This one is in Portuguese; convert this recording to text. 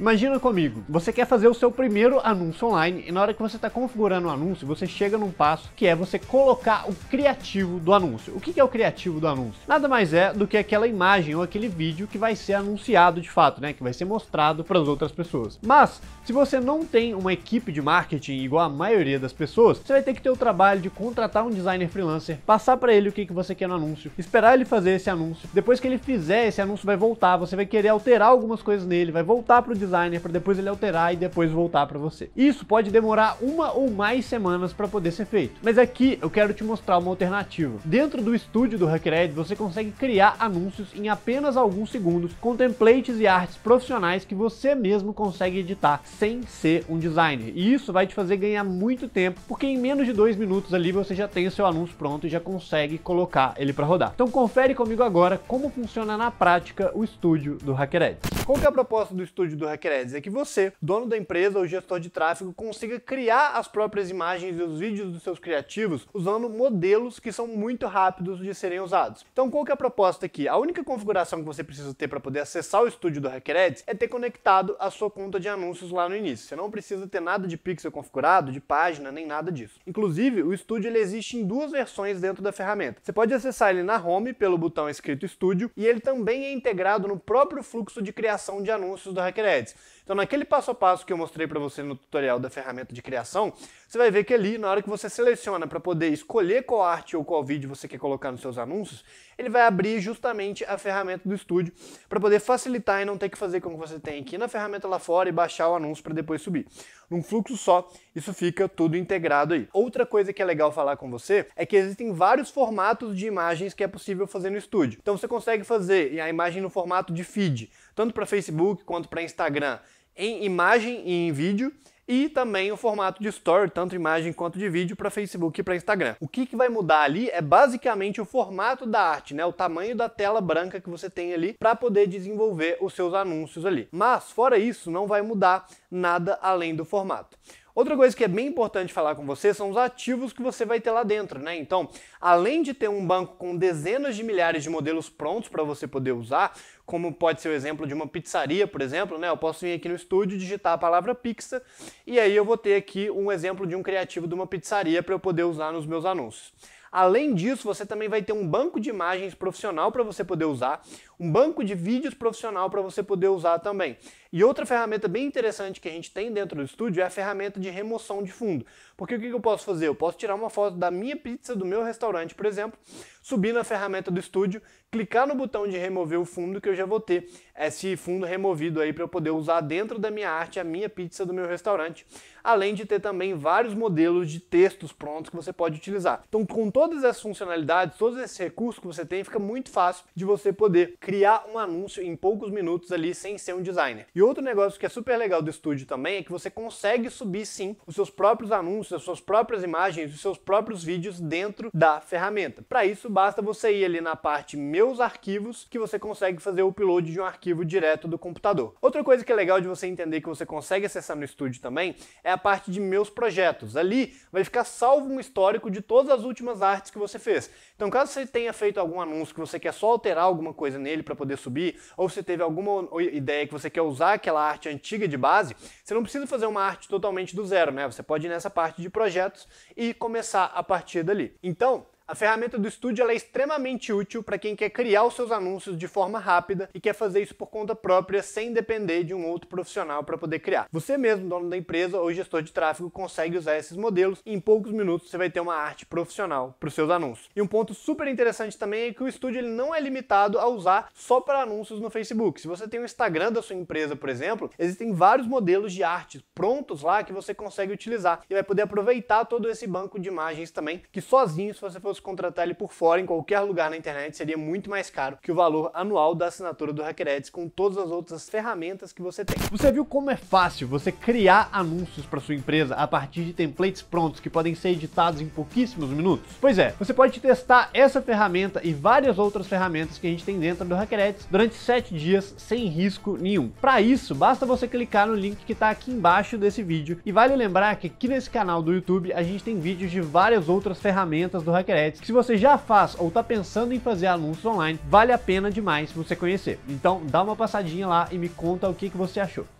Imagina comigo, você quer fazer o seu primeiro anúncio online e na hora que você está configurando o anúncio, você chega num passo que é você colocar o criativo do anúncio. O que é o criativo do anúncio? Nada mais é do que aquela imagem ou aquele vídeo que vai ser anunciado de fato, né? Que vai ser mostrado para as outras pessoas. Mas, se você não tem uma equipe de marketing igual a maioria das pessoas, você vai ter que ter o trabalho de contratar um designer freelancer, passar para ele o que, que você quer no anúncio, esperar ele fazer esse anúncio. Depois que ele fizer esse anúncio, vai voltar, você vai querer alterar algumas coisas nele, vai voltar para o designer para depois ele alterar e depois voltar para você. Isso pode demorar uma ou mais semanas para poder ser feito. Mas aqui eu quero te mostrar uma alternativa. Dentro do estúdio do Hackered, você consegue criar anúncios em apenas alguns segundos com templates e artes profissionais que você mesmo consegue editar sem ser um designer. E isso vai te fazer ganhar muito tempo, porque em menos de dois minutos ali você já tem o seu anúncio pronto e já consegue colocar ele para rodar. Então confere comigo agora como funciona na prática o estúdio do Hackered. Qual que é a proposta do estúdio do Hackered? vai querer dizer que você, dono da empresa ou gestor de tráfego, consiga criar as próprias imagens e os vídeos dos seus criativos usando modelos que são muito rápidos de serem usados. Então, qual que é a proposta aqui? A única configuração que você precisa ter para poder acessar o estúdio do Hacker é ter conectado a sua conta de anúncios lá no início. Você não precisa ter nada de pixel configurado, de página, nem nada disso. Inclusive, o estúdio ele existe em duas versões dentro da ferramenta. Você pode acessar ele na home pelo botão escrito estúdio e ele também é integrado no próprio fluxo de criação de anúncios do Hacker chance Então, naquele passo a passo que eu mostrei para você no tutorial da ferramenta de criação, você vai ver que ali, na hora que você seleciona para poder escolher qual arte ou qual vídeo você quer colocar nos seus anúncios, ele vai abrir justamente a ferramenta do estúdio para poder facilitar e não ter que fazer como você tem aqui na ferramenta lá fora e baixar o anúncio para depois subir. Num fluxo só, isso fica tudo integrado aí. Outra coisa que é legal falar com você é que existem vários formatos de imagens que é possível fazer no estúdio. Então você consegue fazer a imagem no formato de feed, tanto para Facebook quanto para Instagram em imagem e em vídeo e também o formato de story, tanto imagem quanto de vídeo, para Facebook e para Instagram. O que, que vai mudar ali é basicamente o formato da arte, né? O tamanho da tela branca que você tem ali para poder desenvolver os seus anúncios ali. Mas fora isso, não vai mudar nada além do formato. Outra coisa que é bem importante falar com você são os ativos que você vai ter lá dentro, né? Então, além de ter um banco com dezenas de milhares de modelos prontos para você poder usar, como pode ser o exemplo de uma pizzaria, por exemplo, né? Eu posso vir aqui no estúdio, digitar a palavra pizza e aí eu vou ter aqui um exemplo de um criativo de uma pizzaria para eu poder usar nos meus anúncios. Além disso, você também vai ter um banco de imagens profissional para você poder usar, um banco de vídeos profissional para você poder usar também. E outra ferramenta bem interessante que a gente tem dentro do estúdio é a ferramenta de remoção de fundo. Porque o que eu posso fazer? Eu posso tirar uma foto da minha pizza do meu restaurante, por exemplo, subir na ferramenta do estúdio, clicar no botão de remover o fundo que eu já vou ter esse fundo removido aí para eu poder usar dentro da minha arte a minha pizza do meu restaurante, além de ter também vários modelos de textos prontos que você pode utilizar. Então, com todas essas funcionalidades, todos esses recursos que você tem, fica muito fácil de você poder criar um anúncio em poucos minutos ali sem ser um designer. E outro negócio que é super legal do estúdio também é que você consegue subir sim os seus próprios anúncios anúncios, das suas próprias imagens, os seus próprios vídeos dentro da ferramenta. Para isso, basta você ir ali na parte Meus Arquivos, que você consegue fazer o upload de um arquivo direto do computador. Outra coisa que é legal de você entender que você consegue acessar no estúdio também é a parte de Meus Projetos. Ali vai ficar salvo um histórico de todas as últimas artes que você fez. Então, caso você tenha feito algum anúncio que você quer só alterar alguma coisa nele para poder subir, ou você teve alguma ideia que você quer usar aquela arte antiga de base, você não precisa fazer uma arte totalmente do zero, né? Você pode ir nessa parte parte de projetos e começar a partir dali. Então, a ferramenta do Studio é extremamente útil para quem quer criar os seus anúncios de forma rápida e quer fazer isso por conta própria, sem depender de um outro profissional para poder criar. Você mesmo, dono da empresa ou gestor de tráfego, consegue usar esses modelos e em poucos minutos você vai ter uma arte profissional para os seus anúncios. E um ponto super interessante também é que o Studio ele não é limitado a usar só para anúncios no Facebook. Se você tem o Instagram da sua empresa, por exemplo, existem vários modelos de arte prontos lá que você consegue utilizar e vai poder aproveitar todo esse banco de imagens também, que sozinho, se você fosse fosse contratar ele por fora em qualquer lugar na internet, seria muito mais caro que o valor anual da assinatura do HackerEds com todas as outras ferramentas que você tem. Você viu como é fácil você criar anúncios para sua empresa a partir de templates prontos que podem ser editados em pouquíssimos minutos? Pois é, você pode testar essa ferramenta e várias outras ferramentas que a gente tem dentro do HackerEds durante 7 dias sem risco nenhum. Para isso, basta você clicar no link que está aqui embaixo desse vídeo e vale lembrar que aqui nesse canal do YouTube a gente tem vídeos de várias outras ferramentas do HackerEds ads, que se você já faz ou está pensando em fazer anúncios online, vale a pena demais você conhecer. Então dá uma passadinha lá e me conta o que, que você achou.